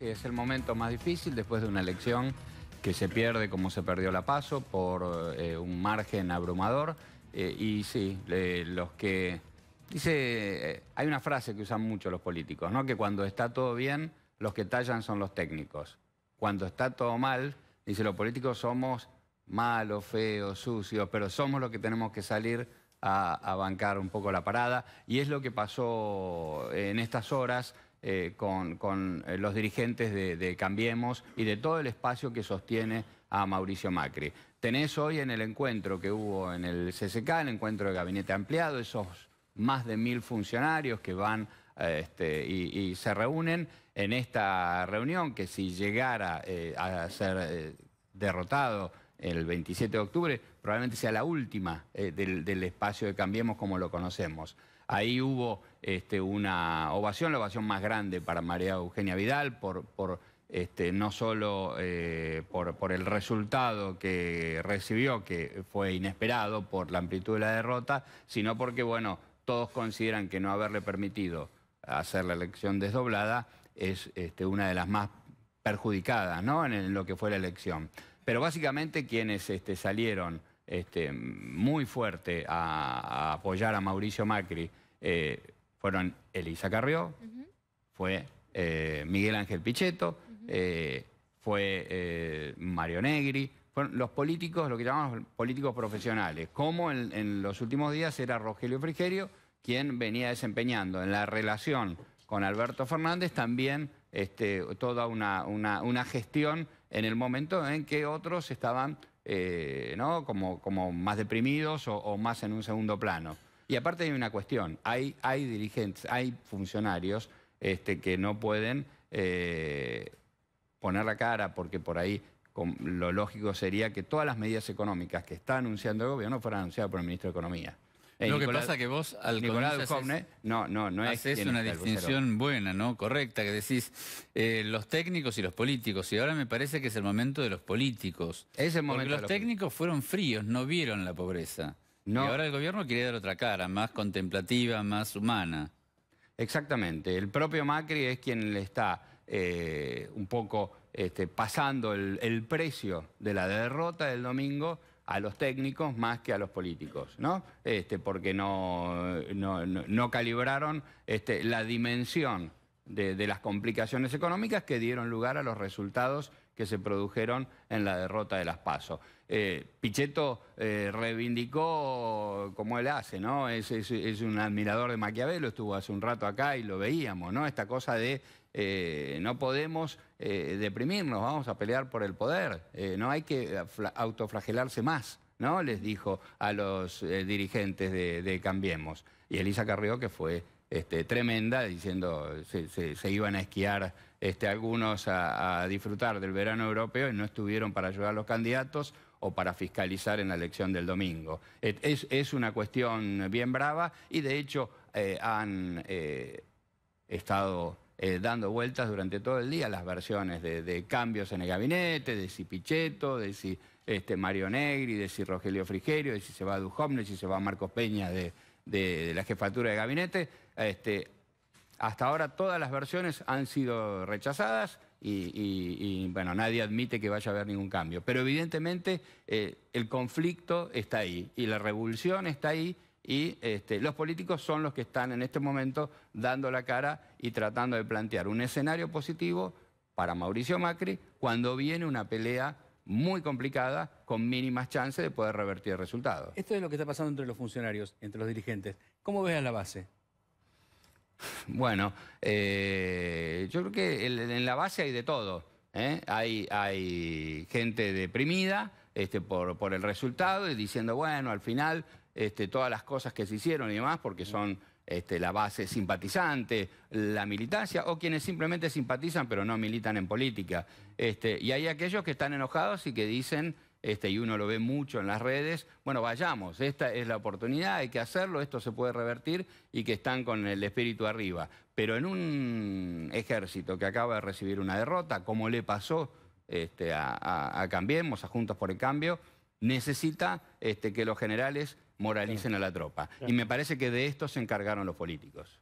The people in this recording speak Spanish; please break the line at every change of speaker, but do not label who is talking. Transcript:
Es el momento más difícil después de una elección que se pierde como se perdió la paso por eh, un margen abrumador. Eh, y sí, los que... Dice, eh, hay una frase que usan mucho los políticos, ¿no? Que cuando está todo bien, los que tallan son los técnicos. Cuando está todo mal, dice, los políticos somos malos, feos, sucios, pero somos los que tenemos que salir a bancar un poco la parada. Y es lo que pasó en estas horas eh, con, eh, los dirigentes de, Cambiemos y de todo el espacio que sostiene a Mauricio Macri. Tenés hoy en el encuentro que hubo en el CCK, el encuentro de gabinete ampliado, esos más de mil funcionarios que van eh, este, y, se reúnen en esta reunión que si llegara a ser derrotado el 27 de octubre, probablemente sea la última del espacio de Cambiemos como lo conocemos. Ahí hubo este, una ovación, la ovación más grande para María Eugenia Vidal, por, este, no solo eh, por, el resultado que recibió, que fue inesperado por la amplitud de la derrota, sino porque, bueno, todos consideran que no haberle permitido hacer la elección desdoblada es este, una de las más perjudicadas en, lo que fue la elección. Pero básicamente quienes salieron este, muy fuerte a, apoyar a Mauricio Macri eh, fueron Elisa Carrió, fue eh, Miguel Ángel Pichetto, eh, fue Mario Negri, fueron los políticos, lo que llamamos políticos profesionales, como en, los últimos días era Rogelio Frigerio quien venía desempeñando en la relación con Alberto Fernández también este, toda una, una, gestión en el momento en que otros estaban eh, ¿no? como, como, más deprimidos o, más en un segundo plano. Y aparte hay una cuestión, hay, hay dirigentes, hay funcionarios este, que no pueden eh, poner la cara porque por ahí lo lógico sería que todas las medidas económicas que está anunciando el gobierno fueran anunciadas por el ministro de Economía lo que pasa que vos al Nicolás no, no, no es haces una distinción buena, ¿no? Correcta, que decís eh, los técnicos y los políticos. Y ahora me parece que es el momento de los políticos. Es momento. Porque los, técnicos fueron fríos, no vieron la pobreza. Y ahora el gobierno quiere dar otra cara, más contemplativa, más humana. Exactamente. El propio Macri es quien le está eh, un poco este, pasando el precio de la derrota del domingo a los técnicos más que a los políticos, ¿no? Este, porque no, no, calibraron este, la dimensión de, las complicaciones económicas que dieron lugar a los resultados que se produjeron en la derrota de las PASO. Eh, Pichetto eh, reivindicó como él hace, ¿no? Es, es, un admirador de Maquiavelo, estuvo hace un rato acá y lo veíamos, ¿no? Esta cosa de eh, no podemos eh, deprimirnos, vamos a pelear por el poder, eh, no hay que autoflagelarse más, ¿no? Les dijo a los dirigentes de, Cambiemos. Y Elisa Carrió, que fue este, tremenda, diciendo se, se, iban a esquiar este, algunos a, disfrutar del verano europeo y no estuvieron para ayudar a los candidatos o para fiscalizar en la elección del domingo. Es, una cuestión bien brava y de hecho han estado eh, dando vueltas durante todo el día las versiones de, cambios en el gabinete, de si Pichetto, de si este, Mario Negri, de si Rogelio Frigerio, de si se va Duhomne, de si se va a Marcos Peña de, la jefatura de gabinete. Este, hasta ahora todas las versiones han sido rechazadas y, bueno, nadie admite que vaya a haber ningún cambio. Pero evidentemente eh, el conflicto está ahí y la revolución está ahí y este, los políticos son los que están en este momento dando la cara y tratando de plantear un escenario positivo para Mauricio Macri cuando viene una pelea muy complicada con mínimas chances de poder revertir el resultado. Esto es lo que está pasando entre los funcionarios, entre los dirigentes. ¿Cómo ves a la base? Bueno, eh, yo creo que en la base hay de todo. ¿eh? Hay, hay, gente deprimida este, por, por el resultado y diciendo, bueno, al final este, todas las cosas que se hicieron y demás, porque son este, la base simpatizante, la militancia, o quienes simplemente simpatizan pero no militan en política. Este, y hay aquellos que están enojados y que dicen, este, y uno lo ve mucho en las redes, bueno, vayamos, esta es la oportunidad, hay que hacerlo, esto se puede revertir, y que están con el espíritu arriba. Pero en un ejército que acaba de recibir una derrota, como le pasó a Cambiemos, a Juntos por el Cambio, necesita este, que los generales moralicen a la tropa. Y me parece que de esto se encargaron los políticos.